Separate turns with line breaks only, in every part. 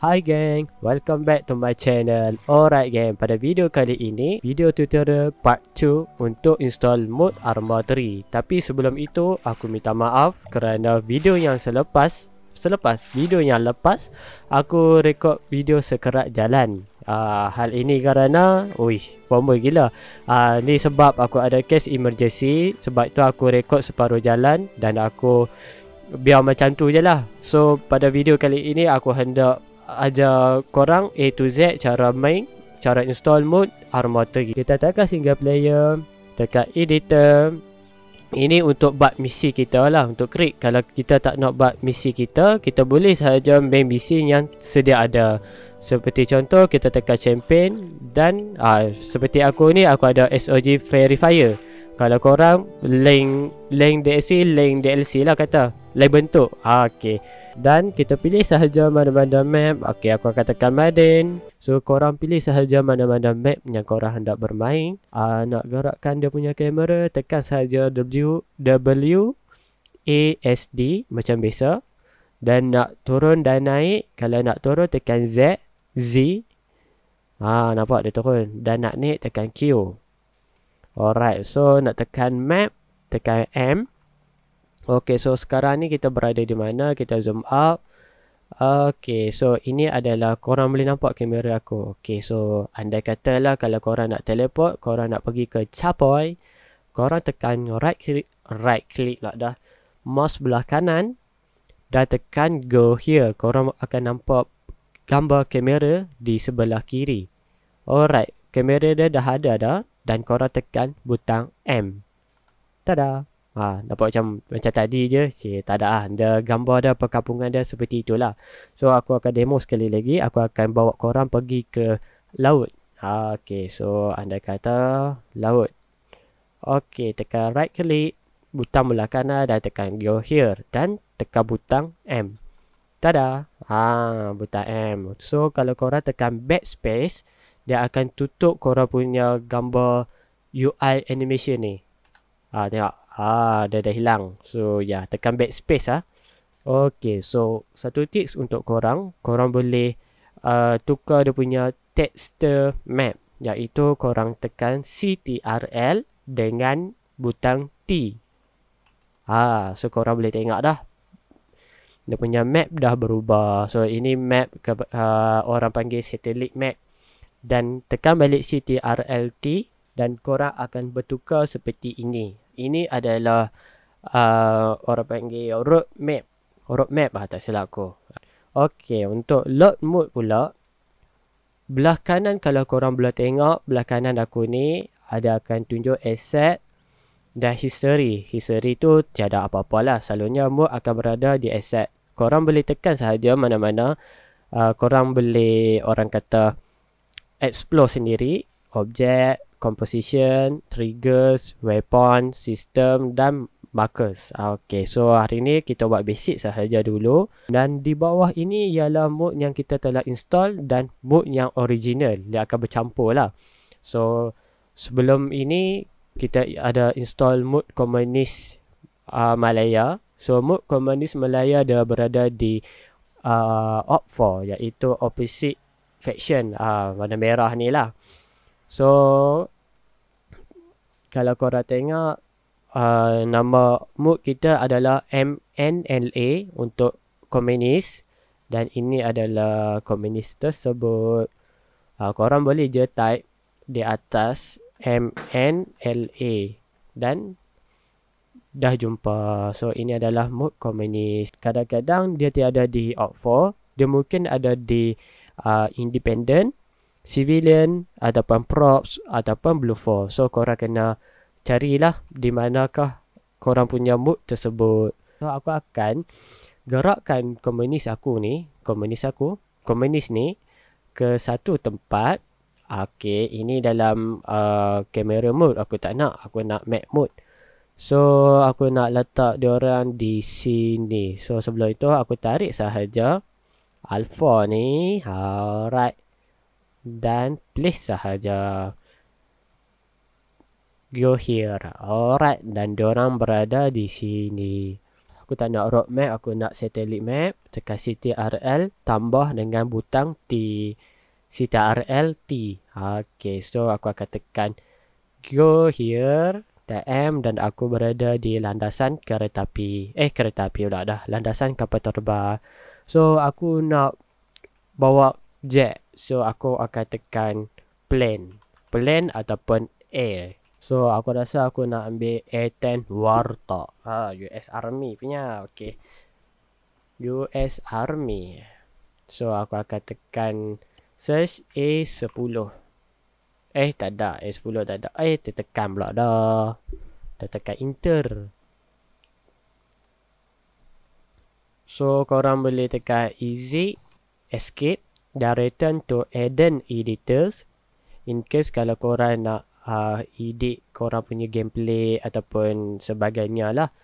Hi gang, welcome back to my channel Alright gang, pada video kali ini Video tutorial part 2 Untuk install mode Armory. Tapi sebelum itu, aku minta maaf Kerana video yang selepas Selepas video yang lepas Aku rekod video sekerat jalan uh, Hal ini kerana Wih, formal gila uh, Ni sebab aku ada case emergency Sebab tu aku rekod separuh jalan Dan aku Biar macam tu je lah So pada video kali ini aku hendak ajar korang A to Z cara main cara install mode Arma 3 kita tekan single player tekan editor ini untuk buat misi kita lah untuk create kalau kita tak nak buat misi kita kita boleh sahaja main misi yang sedia ada seperti contoh kita tekan champagne dan ah, seperti aku ni aku ada SOG verifier kalau korang link link DLC link DLC lah kata lain bentuk ha, ah, okay. dan kita pilih sahaja mana-mana map ok aku akan tekan Madden so korang pilih sahaja mana-mana map yang korang hendak bermain Ah, nak gerakkan dia punya kamera tekan sahaja W W A S D macam biasa dan nak turun dan naik kalau nak turun tekan Z Z ha, nampak dia turun dan nak naik tekan Q alright so nak tekan map tekan M Okay, so sekarang ni kita berada di mana? Kita zoom up. Okay, so ini adalah korang boleh nampak kamera aku. Okay, so andai katalah kalau korang nak teleport, korang nak pergi ke Capoy, korang tekan right click, right click lah dah. Mouse belah kanan dan tekan go here. Korang akan nampak gambar kamera di sebelah kiri. Alright, kamera dia dah ada dah dan korang tekan butang M. Tada. Ha, nampak macam macam tadi je. Cik, tak ada lah. Dia gambar dia perkampungan dia seperti itulah. So, aku akan demo sekali lagi. Aku akan bawa korang pergi ke laut. Ha, okay. So, anda kata laut. Okay. Tekan right click. Butang belah kanan dan tekan go here. Dan tekan butang M. Tada. Ha, butang M. So, kalau korang tekan backspace, dia akan tutup korang punya gambar UI animation ni. Ha, tengok. Ha, ah, dia dah hilang. So, ya, yeah, tekan backspace ah. Okay, so satu tips untuk korang, korang boleh uh, tukar dia punya texture map. Iaitu korang tekan CTRL dengan butang T. Ah, so korang boleh tengok dah. Dia punya map dah berubah. So, ini map ke, uh, orang panggil satellite map. Dan tekan balik CTRL T dan korang akan bertukar seperti ini ini adalah uh, orang panggil roadmap roadmap lah tak silap aku Okey, untuk load mode pula belah kanan kalau korang boleh tengok belah kanan aku ni ada akan tunjuk asset dan history history tu tiada apa-apa lah selalunya mode akan berada di asset korang boleh tekan sahaja mana-mana uh, korang boleh orang kata explore sendiri objek composition, triggers, weapon, system dan markers. Ah, okay, so hari ni kita buat basic sahaja dulu. Dan di bawah ini ialah mode yang kita telah install dan mode yang original. Dia akan bercampur lah. So, sebelum ini kita ada install mode komunis uh, Malaya. So, mode komunis Malaya dia berada di uh, op 4 iaitu opposite faction uh, warna merah ni lah. So kalau korang tengok uh, nama mood kita adalah MNLA untuk komunis dan ini adalah komunis tersebut. Uh, korang boleh je type di atas MNLA dan dah jumpa. So ini adalah mood komunis. Kadang-kadang dia tiada di Oxford, dia mungkin ada di uh, independent civilian ataupun props ataupun blue force. So korang kena carilah di manakah korang punya mood tersebut. So aku akan gerakkan komunis aku ni, komunis aku, komunis ni ke satu tempat. Okay, ini dalam uh, camera mode aku tak nak. Aku nak map mode. So, aku nak letak diorang di sini. So, sebelum itu aku tarik sahaja Alpha ni. Alright dan please sahaja go here alright dan diorang berada di sini aku tak nak road map aku nak satellite map tekan CTRL tambah dengan butang T CTRL T ok so aku akan tekan go here M dan aku berada di landasan kereta api eh kereta api pula dah landasan kapal terbang so aku nak bawa jet. So aku akan tekan plane. Plane ataupun air. So aku rasa aku nak ambil Air 10 Warta. Ha US Army punya. okay, US Army. So aku akan tekan search A10. Eh tak ada, A10 tak ada. Eh tertekan pula dah. Tertekan enter. So korang boleh tekan easy escape dan return to Eden editors in case kalau korang nak uh, edit korang punya gameplay ataupun sebagainya lah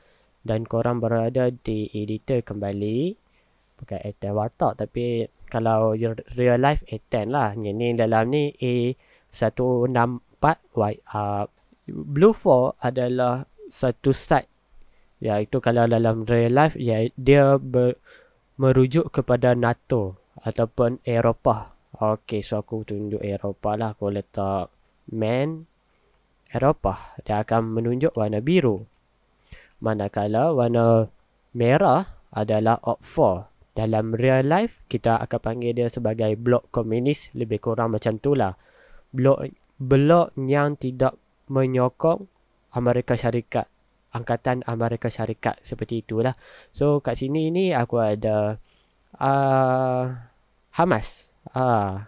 dan korang berada di editor kembali bukan attend wartok. tapi kalau real life attend lah ni, ni dalam ni A164 white up blue 4 adalah satu site iaitu kalau dalam real life ya, dia ber, merujuk kepada NATO ataupun Eropah. Okey, so aku tunjuk Eropah lah. Aku letak man Eropah. Dia akan menunjuk warna biru. Manakala warna merah adalah op 4. Dalam real life, kita akan panggil dia sebagai blok komunis. Lebih kurang macam tu lah. Blok, blok yang tidak menyokong Amerika Syarikat. Angkatan Amerika Syarikat. Seperti itulah. So, kat sini ni aku ada... Uh, Hamas. Ah.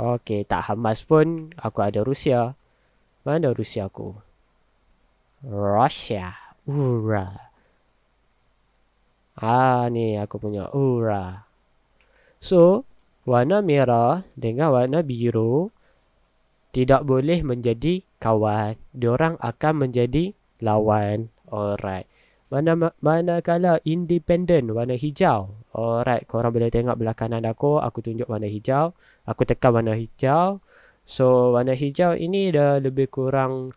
Okey, tak Hamas pun aku ada Rusia. Mana Rusia aku? Rusia, Ura. Ah, ni aku punya Ura. So, warna merah dengan warna biru tidak boleh menjadi kawan. Diorang akan menjadi lawan. Alright. Mana mana kala independent warna hijau. Alright, korang boleh tengok belakang kanan aku, aku tunjuk warna hijau. Aku tekan warna hijau. So, warna hijau ini dah lebih kurang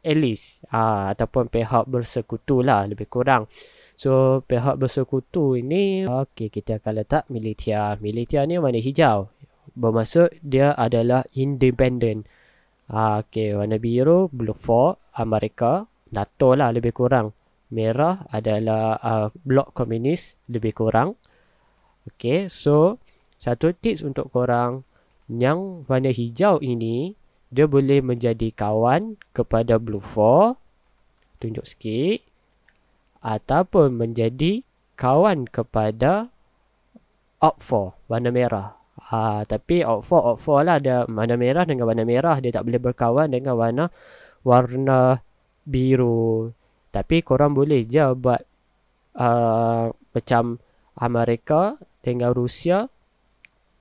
at least uh, ataupun pihak bersekutu lah lebih kurang. So, pihak bersekutu ini, okay, kita akan letak militia. Militia ni warna hijau. Bermaksud dia adalah independent. Uh, ah, okay, warna biru, blue for Amerika. NATO lah lebih kurang merah adalah uh, blok komunis lebih kurang. Okay, so satu tips untuk korang yang warna hijau ini dia boleh menjadi kawan kepada blue four Tunjuk sikit. Ataupun menjadi kawan kepada op four warna merah. Ah, tapi op four op four lah ada warna merah dengan warna merah. Dia tak boleh berkawan dengan warna warna biru. Tapi korang boleh je buat uh, macam Amerika dengan Rusia.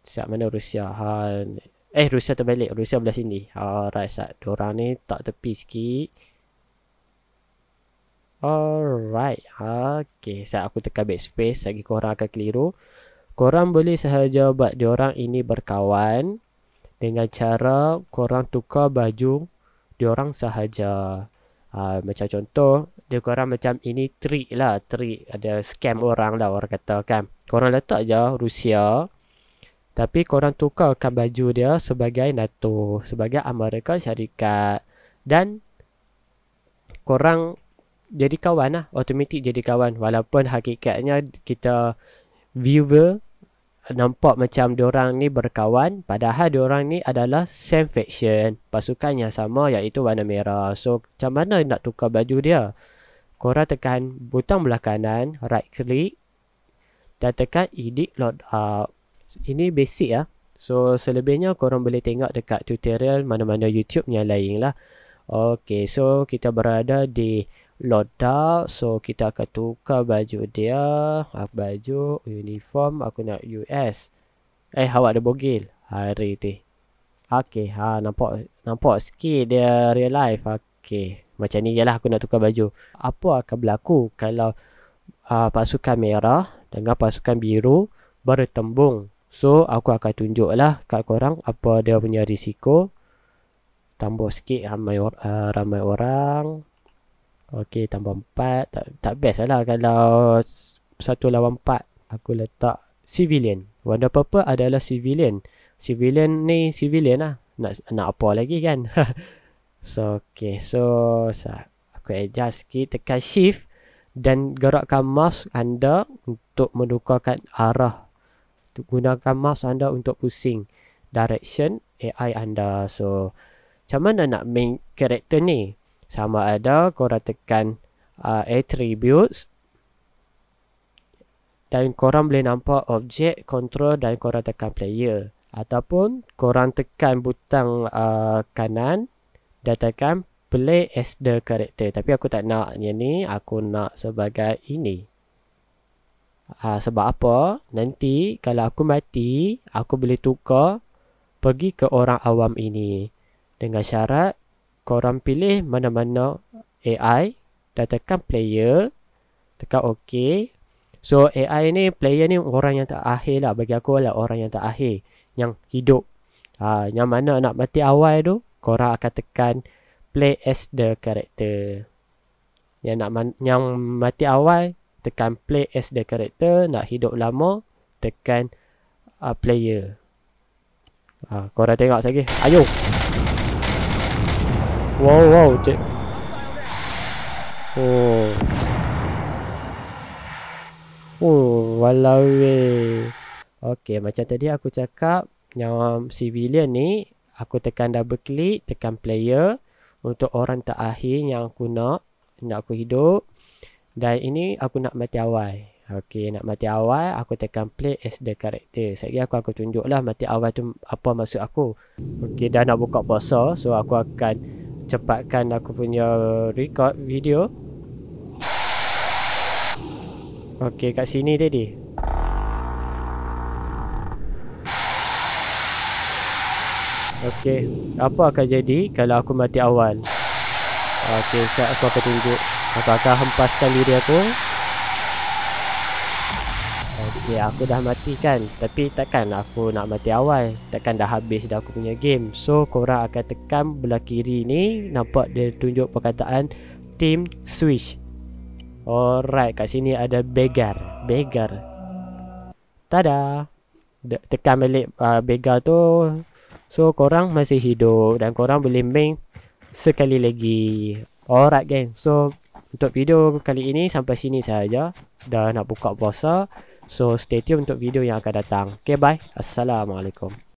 Siap mana Rusia? Ha, eh, Rusia terbalik. Rusia belah sini. Alright, sat. Diorang ni tak tepi sikit. Alright. Okay, sat. Aku tekan backspace. Lagi korang akan keliru. Korang boleh sahaja buat diorang ini berkawan. Dengan cara korang tukar baju diorang sahaja. Ah, macam contoh dia korang macam ini trick lah trick ada scam orang lah orang kata kan korang letak je Rusia tapi korang tukarkan baju dia sebagai NATO sebagai Amerika Syarikat dan korang jadi kawan lah automatic jadi kawan walaupun hakikatnya kita viewer nampak macam orang ni berkawan padahal orang ni adalah same faction pasukan yang sama iaitu warna merah so macam mana nak tukar baju dia korang tekan butang belah kanan right click dan tekan edit up. ini basic ya so selebihnya kau orang boleh tengok dekat tutorial mana-mana youtube yang lain lah ok so kita berada di loadout so kita akan tukar baju dia Aku ah, baju uniform aku nak US eh awak ada bogil hari tu okey ha nampak nampak sikit dia real life okey macam ni jelah aku nak tukar baju apa akan berlaku kalau uh, pasukan merah dengan pasukan biru bertembung so aku akan tunjuk lah kat korang apa dia punya risiko tambah sikit ramai uh, ramai orang Okey, tambah 4. Tak, tak best lah kalau satu lawan 4. Aku letak civilian. Wonder Purple adalah civilian. Civilian ni civilian lah. Nak, nak apa lagi kan? so, okey. So, sah. aku adjust sikit. Tekan shift. Dan gerakkan mouse anda untuk menukarkan arah. Gunakan mouse anda untuk pusing direction AI anda. So, macam mana nak main karakter ni? sama ada korang tekan uh, attributes dan korang boleh nampak objek control dan korang tekan player ataupun korang tekan butang uh, kanan dan tekan play as the character tapi aku tak nak yang ni aku nak sebagai ini uh, sebab apa nanti kalau aku mati aku boleh tukar pergi ke orang awam ini dengan syarat korang pilih mana-mana AI dan tekan player tekan ok so AI ni player ni orang yang terakhir lah bagi aku lah orang yang terakhir yang hidup ha, yang mana nak mati awal tu korang akan tekan play as the character yang nak man- yang mati awal tekan play as the character nak hidup lama tekan uh, player ha, korang tengok lagi ayo Wow wow, di Oh. Oh, walau Okay, macam tadi aku cakap yang civilian ni aku tekan double click, tekan player untuk orang terakhir yang aku nak nak aku hidup dan ini aku nak mati awal Okay, nak mati awal aku tekan play as the character Sekejap aku akan tunjuk mati awal tu apa maksud aku Okay, dah nak buka puasa so aku akan cepatkan aku punya record video Okey kat sini tadi Okey apa akan jadi kalau aku mati awal Okey saya aku akan tunjuk Aku akan hempaskan diri aku Okay, aku dah mati kan Tapi takkan aku nak mati awal Takkan dah habis dah aku punya game So, korang akan tekan belah kiri ni Nampak dia tunjuk perkataan Team Switch Alright, kat sini ada Begar Begar Tada Tekan balik uh, Begar tu So, korang masih hidup Dan korang boleh main Sekali lagi Alright, gang So, untuk video kali ini Sampai sini saja. Dah nak buka puasa So stay tune untuk video yang akan datang. Okay bye. Assalamualaikum.